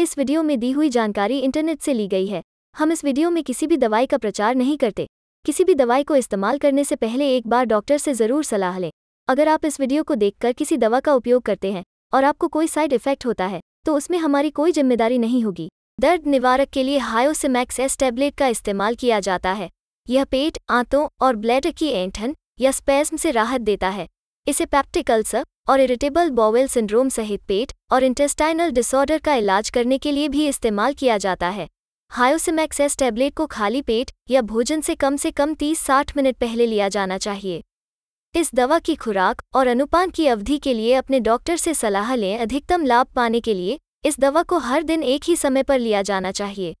इस वीडियो में दी हुई जानकारी इंटरनेट से ली गई है हम इस वीडियो में किसी भी दवाई का प्रचार नहीं करते किसी भी दवाई को इस्तेमाल करने से पहले एक बार डॉक्टर से ज़रूर सलाह लें अगर आप इस वीडियो को देखकर किसी दवा का उपयोग करते हैं और आपको कोई साइड इफेक्ट होता है तो उसमें हमारी कोई जिम्मेदारी नहीं होगी दर्द निवारक के लिए हायोसिमैक्स एस टैबलेट का इस्तेमाल किया जाता है यह पेट आंतों और ब्लैडर की एंठन या स्पेज से राहत देता है इसे पैप्टिकल्स और इरिटेबल बॉवेल सिंड्रोम सहित पेट और इंटेस्टाइनल डिसऑर्डर का इलाज करने के लिए भी इस्तेमाल किया जाता है हायोसिमैक्सेस टैबलेट को खाली पेट या भोजन से कम से कम 30-60 मिनट पहले लिया जाना चाहिए इस दवा की खुराक और अनुपान की अवधि के लिए अपने डॉक्टर से सलाह लें अधिकतम लाभ पाने के लिए इस दवा को हर दिन एक ही समय पर लिया जाना चाहिए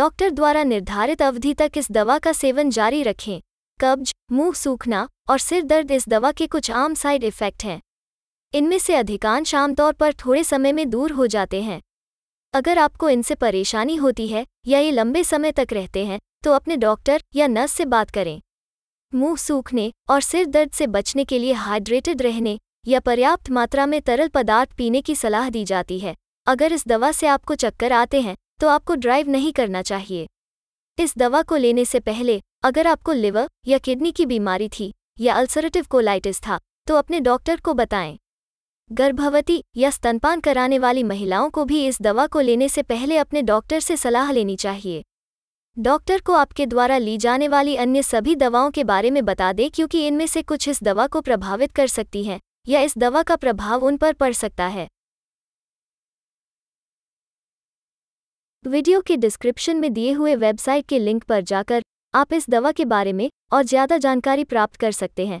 डॉक्टर द्वारा निर्धारित अवधि तक इस दवा का सेवन जारी रखें कब्ज मुंह सूखना और सिर दर्द इस दवा के कुछ आम साइड इफ़ेक्ट हैं इनमें से अधिकांश आमतौर पर थोड़े समय में दूर हो जाते हैं अगर आपको इनसे परेशानी होती है या ये लंबे समय तक रहते हैं तो अपने डॉक्टर या नर्स से बात करें मुंह सूखने और सिर दर्द से बचने के लिए हाइड्रेटेड रहने या पर्याप्त मात्रा में तरल पदार्थ पीने की सलाह दी जाती है अगर इस दवा से आपको चक्कर आते हैं तो आपको ड्राइव नहीं करना चाहिए इस दवा को लेने से पहले अगर आपको लिवर या किडनी की बीमारी थी या अल्सरेटिव कोलाइटिस था तो अपने डॉक्टर को बताएं गर्भवती या स्तनपान कराने वाली महिलाओं को भी इस दवा को लेने से पहले अपने डॉक्टर से सलाह लेनी चाहिए डॉक्टर को आपके द्वारा ली जाने वाली अन्य सभी दवाओं के बारे में बता दें क्योंकि इनमें से कुछ इस दवा को प्रभावित कर सकती हैं या इस दवा का प्रभाव उन पर पड़ सकता है वीडियो के डिस्क्रिप्शन में दिए हुए वेबसाइट के लिंक पर जाकर आप इस दवा के बारे में और ज़्यादा जानकारी प्राप्त कर सकते हैं